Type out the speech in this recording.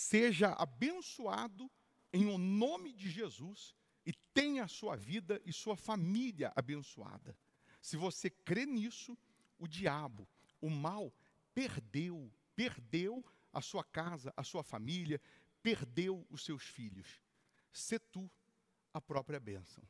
seja abençoado em o nome de Jesus e tenha a sua vida e sua família abençoada. Se você crê nisso, o diabo, o mal, perdeu, perdeu a sua casa, a sua família, perdeu os seus filhos. Se tu a própria bênção.